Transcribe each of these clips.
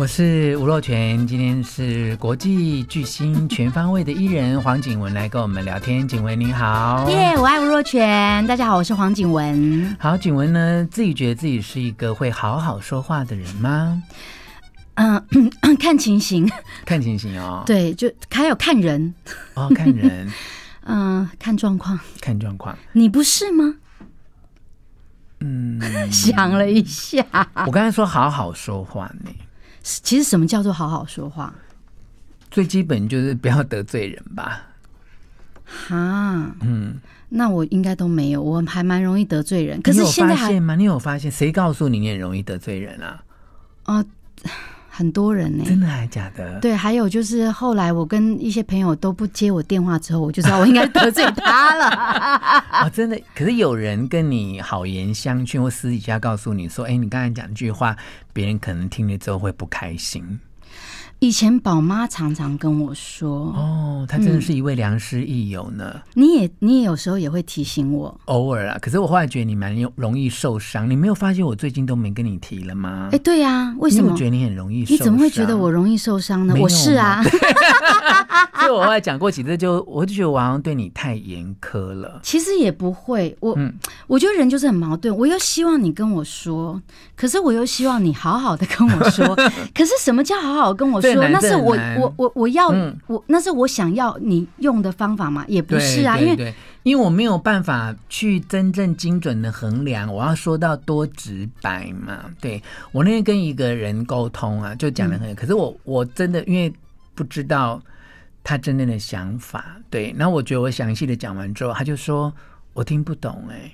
我是吴若全，今天是国际巨星、全方位的艺人黄景文来跟我们聊天。景文你好，耶！我爱吴若全，大家好，我是黄景文。好，景文呢，自己觉得自己是一个会好好说话的人吗？嗯，看情形，看情形哦。对，就还有看人哦，看人，嗯，看状况，看状况。你不是吗？嗯，想了一下，我刚才说好好说话呢。其实什么叫做好好说话？最基本就是不要得罪人吧。哈，嗯，那我应该都没有，我还蛮容易得罪人。可是现在吗？你有发现？谁告诉你你也容易得罪人啊、哦。很多人呢，真的还假的？对，还有就是后来我跟一些朋友都不接我电话之后，我就知道我应该得罪他了。真的，可是有人跟你好言相劝，或私底下告诉你说：“哎，你刚才讲一句话，别人可能听了之后会不开心。”以前宝妈常常跟我说哦，她真的是一位良师益友呢。你也你也有时候也会提醒我，偶尔啊。可是我后来觉得你蛮容容易受伤，你没有发现我最近都没跟你提了吗？哎，对呀，为什么？我觉得你很容易。你怎么会觉得我容易受伤呢？我是啊。所以，我后来讲过几次，就我就觉得好王对你太严苛了。其实也不会，我我觉得人就是很矛盾。我又希望你跟我说，可是我又希望你好好的跟我说。可是什么叫好好跟我说？那是我我我我要我那是我想要你用的方法嘛？也不是啊，因为因为我没有办法去真正精准的衡量我要说到多直白嘛。对我那天跟一个人沟通啊，就讲的很，可是我我真的因为不知道他真正的想法。对，那我觉得我详细的讲完之后，他就说我听不懂哎，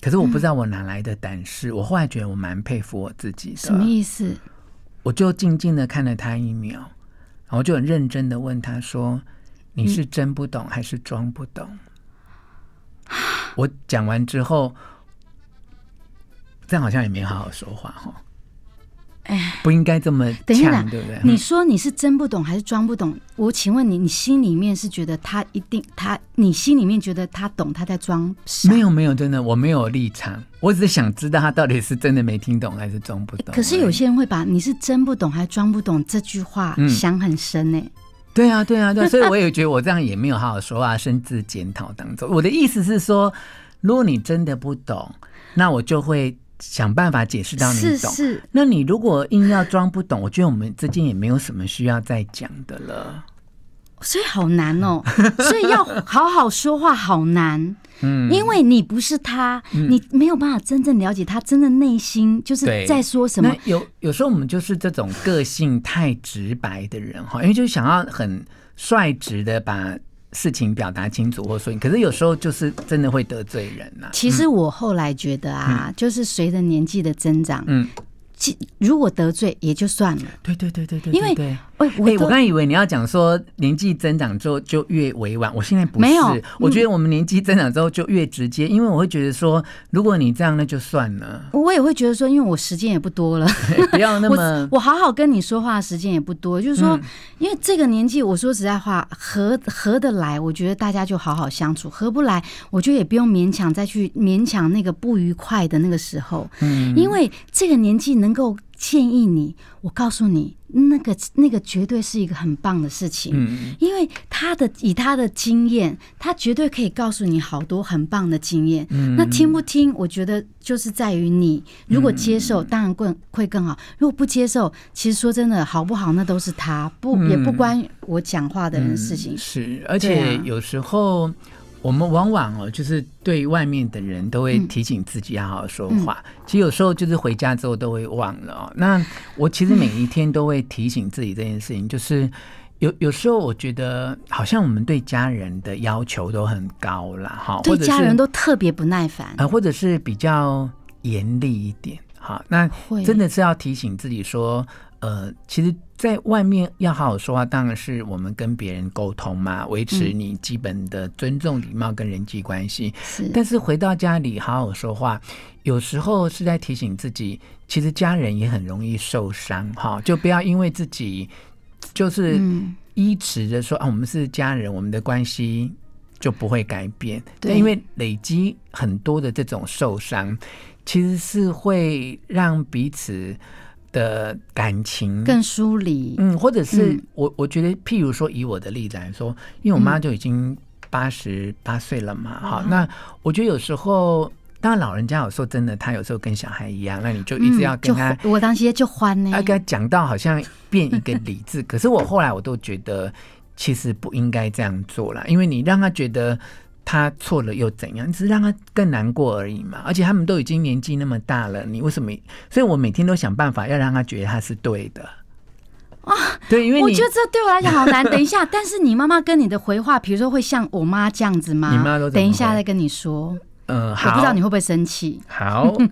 可是我不知道我哪来的胆识。我后来觉得我蛮佩服我自己的。什么意思？我就静静的看了他一秒，然后就很认真的问他说：“你是真不懂还是装不懂？”我讲完之后，这样好像也没好好说话哈。哎，不应该这么等一下，对不对？你说你是真不懂还是装不懂？我请问你，你心里面是觉得他一定他，你心里面觉得他懂他在装？没有没有，真的，我没有立场，我只是想知道他到底是真的没听懂还是装不懂。可是有些人会把“你是真不懂还是装不懂”这句话想很深呢。对啊对啊对，所以我也觉得我这样也没有好好说话，深至检讨当中。我的意思是说，如果你真的不懂，那我就会。想办法解释到你懂，是是。那你如果硬要装不懂，我觉得我们之间也没有什么需要再讲的了。所以好难哦，所以要好好说话好难。嗯，因为你不是他，你没有办法真正了解他真的内心就是在说什么。有有时候我们就是这种个性太直白的人哈，因为就想要很率直的把。事情表达清楚或说，可是有时候就是真的会得罪人呐。其实我后来觉得啊，就是随着年纪的增长，嗯，如果得罪也就算了。对对对对对，因为。嘿，我刚以为你要讲说年纪增长之后就越委婉，我现在不是，我觉得我们年纪增长之后就越直接，因为我会觉得说，如果你这样那就算了。我也会觉得说，因为我时间也不多了，不要那么，我好好跟你说话时间也不多，就是说，因为这个年纪，我说实在话，合合得来，我觉得大家就好好相处；合不来，我觉得也不用勉强再去勉强那个不愉快的那个时候。嗯，因为这个年纪能够。建议你，我告诉你，那个那个绝对是一个很棒的事情，嗯，因为他的以他的经验，他绝对可以告诉你好多很棒的经验。那听不听，我觉得就是在于你，如果接受，当然更会更好；如果不接受，其实说真的，好不好，那都是他不，也不关我讲话的人事情。是，而且有时候。我们往往哦，就是对外面的人都会提醒自己要好好说话。其实有时候就是回家之后都会忘了哦。那我其实每一天都会提醒自己这件事情，就是有有时候我觉得好像我们对家人的要求都很高了哈，对家人都特别不耐烦啊，或者是比较严厉一点。好，那真的是要提醒自己说。呃，其实，在外面要好好说话，当然是我们跟别人沟通嘛，维持你基本的尊重、礼貌跟人际关系。是。但是回到家里好好说话，有时候是在提醒自己，其实家人也很容易受伤，哈，就不要因为自己，就是依持着说啊，我们是家人，我们的关系就不会改变。对，因为累积很多的这种受伤，其实是会让彼此。的感情更疏离，嗯，或者是我我觉得，譬如说以我的例子来说，因为我妈就已经八十八岁了嘛，好，那我觉得有时候，当老人家，有时候真的，他有时候跟小孩一样，那你就一直要跟他，我当时就欢呢，要跟他讲到好像变一个理 智，可是我后来我都觉得，其实不应该这样做了，因为你让他觉得。他错了又怎样？只是让他更难过而已嘛。而且他们都已经年纪那么大了，你为什么？所以我每天都想办法要让他觉得他是对的。啊，对，因为我觉得这对我来讲好难。等一下，但是你妈妈跟你的回话，比如说会像我妈这样子吗？你妈都等一下再跟你说。呃，我不知道你会不会生气。好。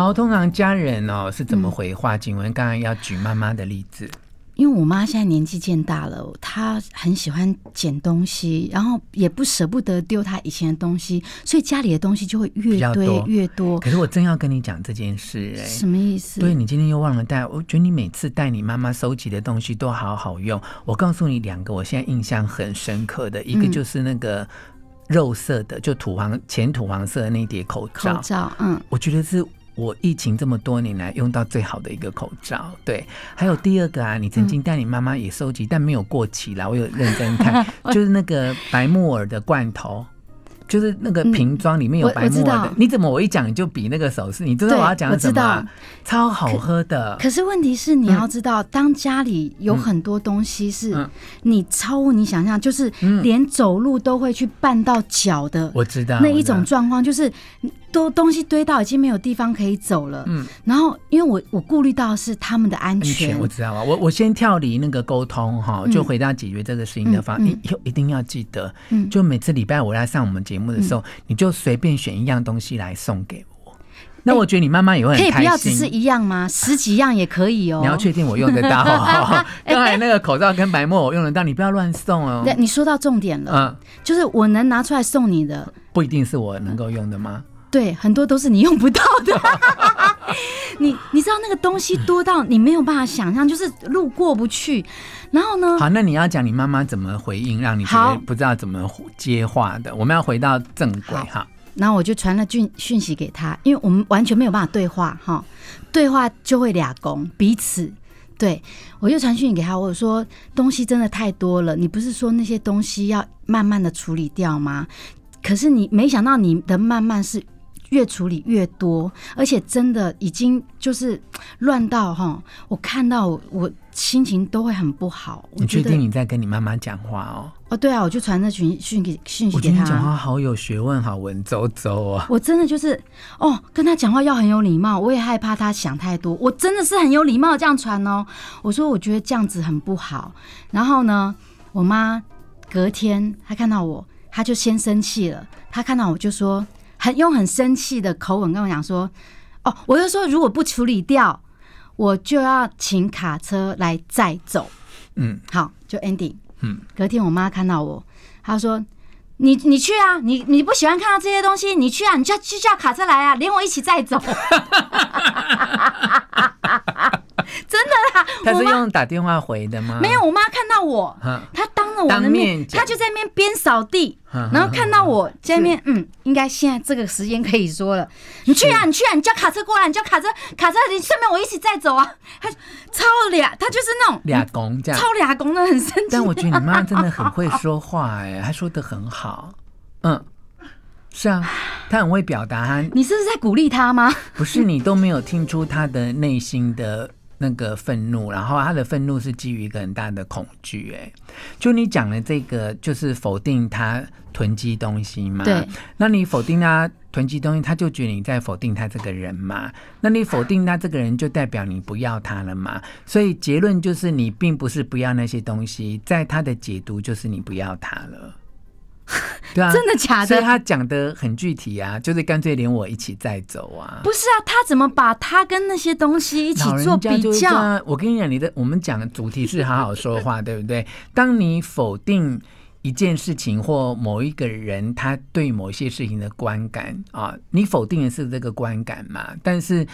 好，通常家人哦是怎么回话？景文刚刚要举妈妈的例子，因为我妈现在年纪渐大了，她很喜欢捡东西，然后也不舍不得丢她以前的东西，所以家里的东西就会越堆越多。可是我正要跟你讲这件事，什么意思？对你今天又忘了带，我觉得你每次带你妈妈收集的东西都好好用。我告诉你两个，我现在印象很深刻的一个就是那个肉色的，就土黄、浅土黄色的那叠口罩。口罩，嗯，我觉得是。我疫情这么多年来用到最好的一个口罩，对，还有第二个啊，你曾经带你妈妈也收集，但没有过期啦。我有认真看，就是那个白木耳的罐头，就是那个瓶装里面有白木耳的。你怎么我一讲就比那个手势？你知道我要讲的什么？超好喝的。可是问题是，你要知道，当家里有很多东西是你超乎你想象，就是连走路都会去绊到脚的，我知道那一种状况就是。都东西堆到已经没有地方可以走了。嗯，然后因为我我顾虑到是他们的安全，安全我知道啊。我我先跳离那个沟通哈，就回到解决这个事情的方一，一一定要记得，嗯，就每次礼拜我来上我们节目的时候，你就随便选一样东西来送给我。那我觉得你妈妈也会很开心。不要只是一样吗？十几样也可以哦。你要确定我用得到，好。当然那个口罩跟白沫我用得到，你不要乱送哦。对，你说到重点了，嗯，就是我能拿出来送你的，不一定是我能够用的吗？对，很多都是你用不到的。你你知道那个东西多到你没有办法想象，就是路过不去。然后呢？好，那你要讲你妈妈怎么回应，让你觉得不知道怎么接话的。我们要回到正轨哈。然后我就传了讯讯息给他，因为我们完全没有办法对话哈，对话就会俩攻彼此。对我就传讯给他，我说东西真的太多了，你不是说那些东西要慢慢的处理掉吗？可是你没想到你的慢慢是。越处理越多，而且真的已经就是乱到哈，我看到我心情都会很不好。你确定你在跟你妈妈讲话哦。哦，对啊，我就传那群讯给讯息给她。我讲话好有学问，好文绉绉啊。我真的就是哦，跟他讲话要很有礼貌。我也害怕他想太多。我真的是很有礼貌这样传哦。我说我觉得这样子很不好。然后呢，我妈隔天她看到我，她就先生气了。她看到我就说。很用很生气的口吻跟我讲说：“哦，我就说如果不处理掉，我就要请卡车来载走。”嗯，好，就 ending。嗯，隔天我妈看到我，她说：“你你去啊，你你不喜欢看到这些东西，你去啊，你就就叫卡车来啊，连我一起载走。” 真的啦，他是用打电话回的吗？没有，我妈看到我，她当着我的面，她就在那边边扫地，然后看到我见面，嗯，应该现在这个时间可以说了，你去啊，你去啊，你叫卡车过来，你叫卡车，卡车，你顺便我一起再走啊。他超俩，他就是那种俩公这样，超俩公的很生气。但我觉得你妈真的很会说话哎，她说的很好，嗯，是啊，她很会表达。你是不是在鼓励他吗？不是，你都没有听出他的内心的。那个愤怒，然后他的愤怒是基于一个很大的恐惧。哎，就你讲的这个，就是否定他囤积东西嘛？对。那你否定他囤积东西，他就觉得你在否定他这个人嘛？那你否定他这个人，就代表你不要他了嘛？所以结论就是，你并不是不要那些东西，在他的解读就是你不要他了。对啊，真的假的？所以他讲的很具体啊，就是干脆连我一起再走啊。不是啊，他怎么把他跟那些东西一起做比较？我跟你讲，你的我们讲的主题是好好说话，对不对？当你否定一件事情或某一个人，他对某些事情的观感啊，你否定的是这个观感嘛？但是。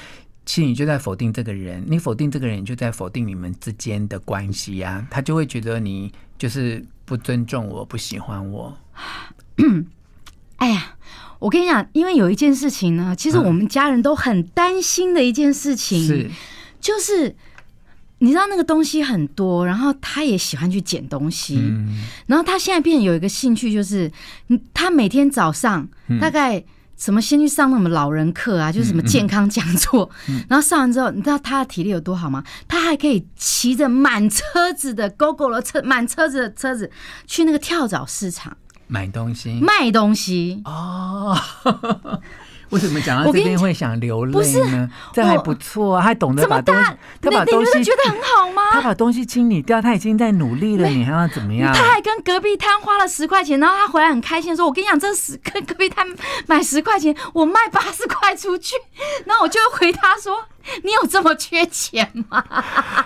其实你就在否定这个人，你否定这个人，你就在否定你们之间的关系呀。他就会觉得你就是不尊重我，不喜欢我。哎呀，我跟你讲，因为有一件事情呢，其实我们家人都很担心的一件事情，是就是你知道那个东西很多，然后他也喜欢去捡东西，然后他现在变有一个兴趣，就是他每天早上大概。什么先去上那种老人课啊？就是什么健康讲座，然后上完之后，你知道他的体力有多好吗？他还可以骑着满车子的 GoGo 的车，满车子的车子去那个跳蚤市场买东西、卖东西哦。为什么讲到这边会想流泪。呢？这还不错，还懂得把东他把东西觉得很好吗？他把东西清理掉，他已经在努力了，你还要怎么样？他还跟隔壁摊花了十块钱，然后他回来很开心说：“我跟你讲，这十跟隔壁摊买十块钱，我卖八十块出去。”然后我就回他说：“你有这么缺钱吗？”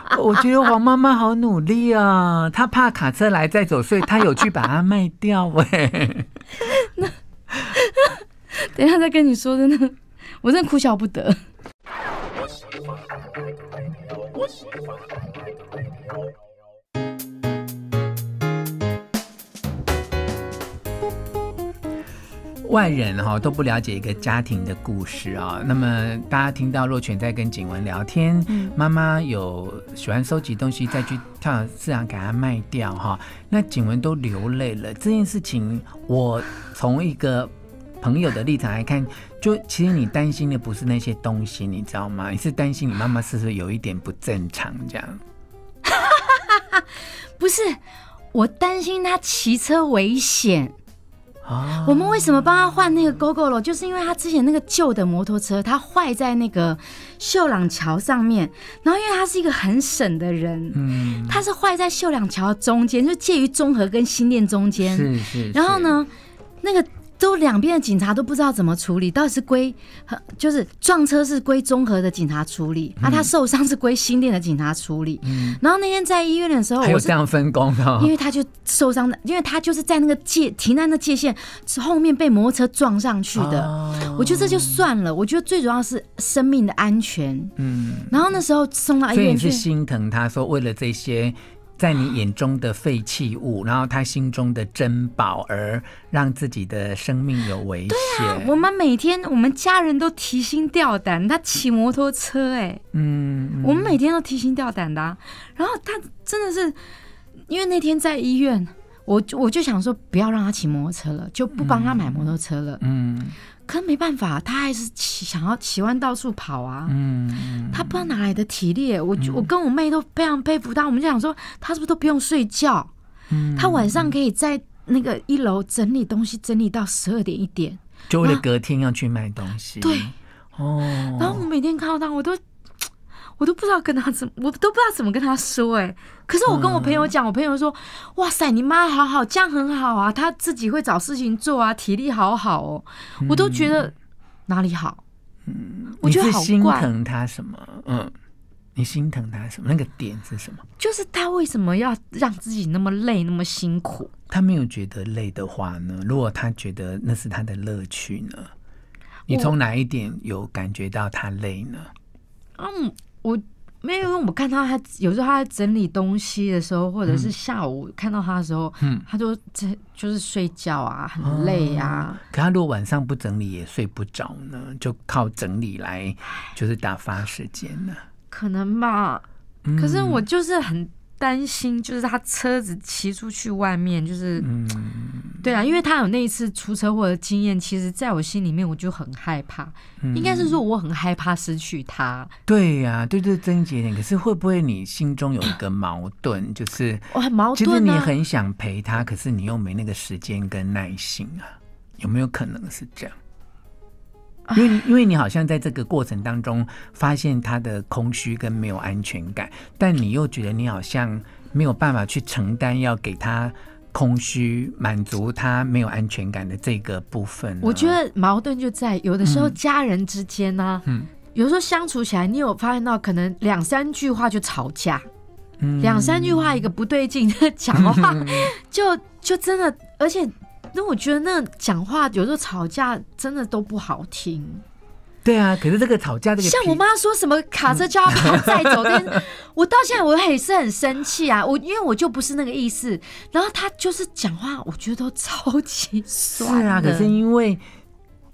我觉得王妈妈好努力啊，她怕卡车来再走，所以她有去把它卖掉。喂！等下再跟你说，真的，我真的哭笑不得。外人哈都不了解一个家庭的故事啊。那么大家听到若泉在跟景文聊天，妈妈有喜欢收集东西再去跳市场给他卖掉哈，那景文都流泪了。这件事情我从一个。朋友的立场来看，就其实你担心的不是那些东西，你知道吗？你是担心你妈妈是不是有一点不正常这样？不是，我担心她骑车危险啊。我们为什么帮他换那个 g o g o 了？就是因为他之前那个旧的摩托车，它坏在那个秀朗桥上面。然后，因为他是一个很省的人，嗯，他是坏在秀朗桥中间，就介于中和跟新店中间。是是。然后呢，那个。都两边的警察都不知道怎么处理，到底是归，就是撞车是归综合的警察处理，啊，他受伤是归新店的警察处理。然后那天在医院的时候，有这样分工的，因为他就受伤的，因为他就是在那个界停在那界限后面被摩托车撞上去的。我觉得这就算了，我觉得最主要是生命的安全。嗯，然后那时候送到医院，所以你是心疼他说为了这些。在你眼中的废弃物，然后他心中的珍宝，而让自己的生命有危险。对啊，我们每天我们家人都提心吊胆，他骑摩托车，哎，嗯，我们每天都提心吊胆的。然后他真的是，因为那天在医院，我我就想说，不要让他骑摩托车了，就不帮他买摩托车了。嗯。可没办法，他还是喜想要喜欢到处跑啊。嗯，他不知道哪来的体力。我我跟我妹都非常佩服他。我们就想说，他是不是都不用睡觉？嗯，他晚上可以在那个一楼整理东西，整理到十二点一点，就为了隔天要去买东西。对，哦。然后我每天看到他，我都。我都不知道跟他怎，我都不知道怎么跟他说哎。可是我跟我朋友讲，我朋友说：“哇塞，你妈好好，这样很好啊，他自己会找事情做啊，体力好好哦。”我都觉得哪里好？嗯，得好心疼他什么？嗯，你心疼他什么？那个点是什么？就是他为什么要让自己那么累，那么辛苦？他没有觉得累的话呢？如果他觉得那是他的乐趣呢？你从哪一点有感觉到他累呢？嗯。我没有，我看到他有时候他在整理东西的时候，或者是下午看到他的时候，他就在就是睡觉啊，很累啊。可他如果晚上不整理也睡不着呢，就靠整理来就是打发时间呢。可能吧，可是我就是很。担心就是他车子骑出去外面，就是，嗯、对啊，因为他有那一次出车祸的经验，其实在我心里面我就很害怕，应该是说我很害怕失去他。对呀，对对，贞洁。可是会不会你心中有一个矛盾，就是我很矛盾，觉得你很想陪他，可是你又没那个时间跟耐心啊？有没有可能是这样？因为因为你好像在这个过程当中发现他的空虚跟没有安全感，但你又觉得你好像没有办法去承担要给他空虚、满足他没有安全感的这个部分。我觉得矛盾就在有的时候家人之间呢，有时候相处起来，你有发现到可能两三句话就吵架，两三句话一个不对劲的 讲话，就就真的，而且。那我觉得那讲话有时候吵架真的都不好听。对啊，可是这个吵架这个，像 我妈说什么卡车就要带走，但是我到现在我还是很生气啊！我因为我就不是那个意思，然后他就是讲话，我觉得都超级是啊！可是因为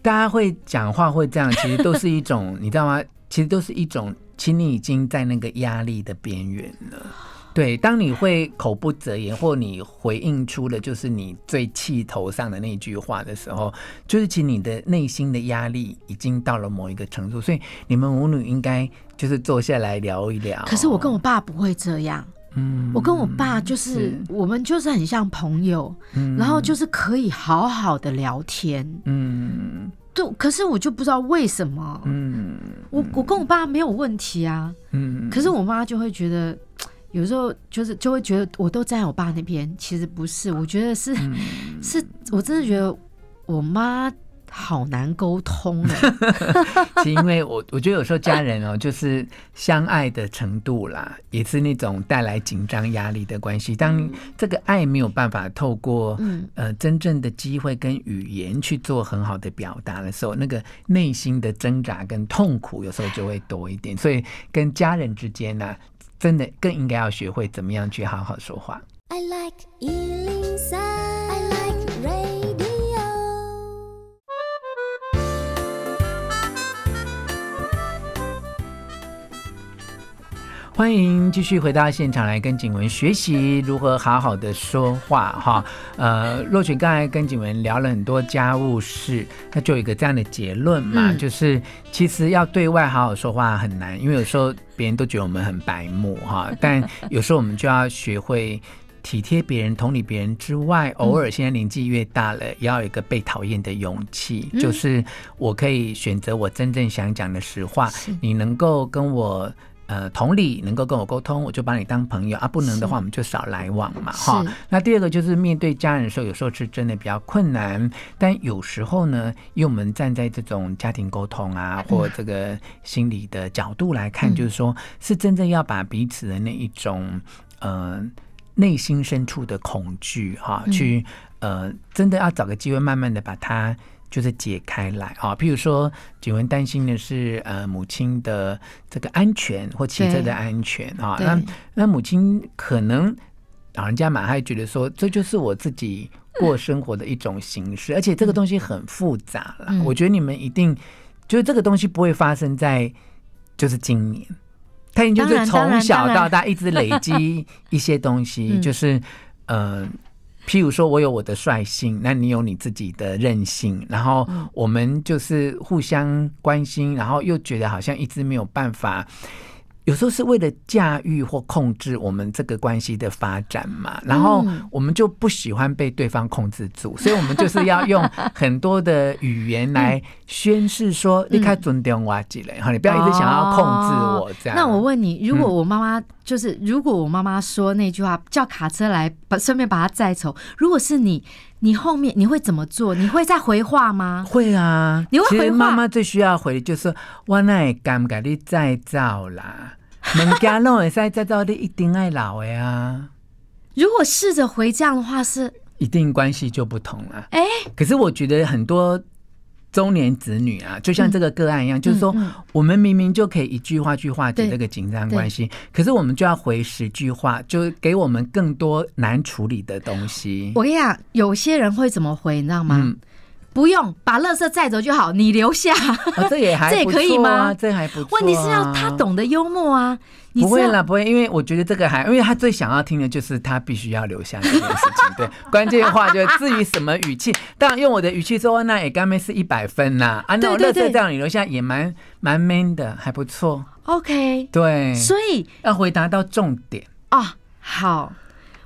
大家会讲话会这样，其实都是一种，你知道吗？其实都是一种，其实你已经在那个压力的边缘了。对，当你会口不择言，或你回应出了就是你最气头上的那句话的时候，就是其实你的内心的压力已经到了某一个程度，所以你们母女应该就是坐下来聊一聊。可是我跟我爸不会这样，嗯，我跟我爸就是我们就是很像朋友，然后就是可以好好的聊天，嗯，对。可是我就不知道为什么，嗯，我我跟我爸没有问题啊，嗯，可是我妈就会觉得。有时候就是就会觉得我都站我爸那边，其实不是，我觉得是，是我真的觉得我妈好难沟通呢。是因为我我觉得有时候家人哦，就是相爱的程度啦，也是那种带来紧张压力的关系。当这个爱没有办法透过呃真正的机会跟语言去做很好的表达的时候，那个内心的挣扎跟痛苦有时候就会多一点。所以跟家人之间呢。真的更应该要学会怎么样去好好说话。欢迎继续回到现场来跟景文学习如何好好的说话哈。呃，若雪刚才跟景文聊了很多家务事，那就有一个这样的结论嘛，就是其实要对外好好说话很难，因为有时候别人都觉得我们很白目哈。但有时候我们就要学会体贴别人、同理别人之外，偶尔现在年纪越大了，也要有一个被讨厌的勇气，就是我可以选择我真正想讲的实话，你能够跟我。呃，同理，能够跟我沟通，我就把你当朋友啊；不能的话，我们就少来往嘛，哈。那第二个就是面对家人的时候，有时候是真的比较困难，但有时候呢，因为我们站在这种家庭沟通啊，或这个心理的角度来看，就是说，是真正要把彼此的那一种，嗯，内心深处的恐惧，哈，去，呃，真的要找个机会，慢慢的把它。就是解开来啊，譬如说景文担心的是呃母亲的这个安全或骑车的安全啊，那那母亲可能老人家嘛，他觉得说这就是我自己过生活的一种形式，而且这个东西很复杂啦。我觉得你们一定就是这个东西不会发生在就是今年，他它就是从小到大一直累积一些东西，就是呃。譬如说，我有我的率性，那你有你自己的任性，然后我们就是互相关心，然后又觉得好像一直没有办法。有时候是为了驾驭或控制我们这个关系的发展嘛，然后我们就不喜欢被对方控制住，所以我们就是要用很多的语言来宣示说：“你开准点瓦几类哈，你不要一直想要控制我这样。”那我问你，如果我妈妈就是，如果我妈妈说那句话叫卡车来把，顺便把她载走，如果是你。你后面你会怎么做？你会再回话吗？会啊，你会回话。妈妈最需要回就是我那也敢改你再造啦，物家侬会再造的一定爱老的呀。如果试着回这样的话是一定关系就不同了。哎，可是我觉得很多。中年子女啊，就像这个个案一样，就是说，我们明明就可以一句话去化解这个紧张关系，可是我们就要回十句话，就给我们更多难处理的东西。我跟你讲，有些人会怎么回，你知道吗？不用把垃圾载走就好，你留下。这也还 这也可以吗？这还不错。问题是要他懂得幽默啊。不会啦，不会，因为我觉得这个还，因为他最想要听的就是他必须要留下这件事情。对，关键话就至于什么语气，当然用我的语气说，那也干妹是一百分呐。啊，那我垃圾样你留下也蛮蛮 man 的，还不错。OK。对。所以要回答到重点啊。好，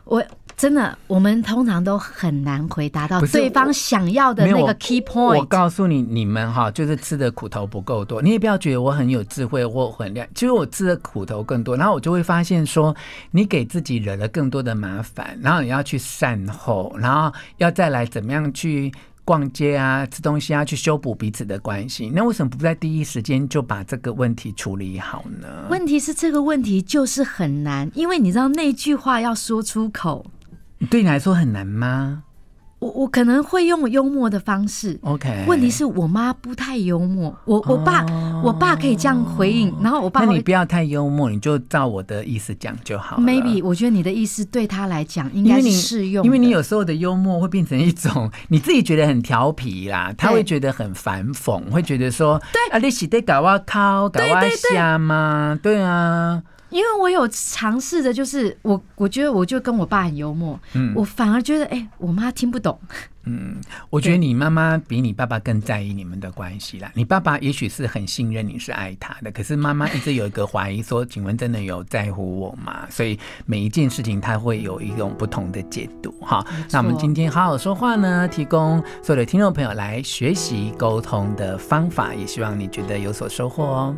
我。真的，我们通常都很难回答到对方想要的那个 key point。我告诉你，你们哈就是吃的苦头不够多。你也不要觉得我很有智慧或很亮，其实我吃的苦头更多。然后我就会发现说，你给自己惹了更多的麻烦，然后你要去善后，然后要再来怎么样去逛街啊、吃东西啊，去修补彼此的关系。那为什么不在第一时间就把这个问题处理好呢？问题是这个问题就是很难，因为你知道那句话要说出口。对你来说很难吗？我我可能会用幽默的方式，OK。问题是我妈不太幽默，我我爸我爸可以这样回应，然后我爸。那你不要太幽默，你就照我的意思讲就好。Maybe 我觉得你的意思对他来讲应该适用，因为你有时候的幽默会变成一种你自己觉得很调皮啦，他会觉得很反讽，会觉得说，啊你喜对搞哇靠，搞哇笑吗？对啊。因为我有尝试的，就是我我觉得我就跟我爸很幽默，嗯，我反而觉得哎，我妈听不懂。嗯，我觉得你妈妈比你爸爸更在意你们的关系啦。你爸爸也许是很信任你是爱他的，可是妈妈一直有一个怀疑，说景文真的有在乎我吗？所以每一件事情他会有一种不同的解读哈。那我们今天好好说话呢，提供所有的听众朋友来学习沟通的方法，也希望你觉得有所收获哦。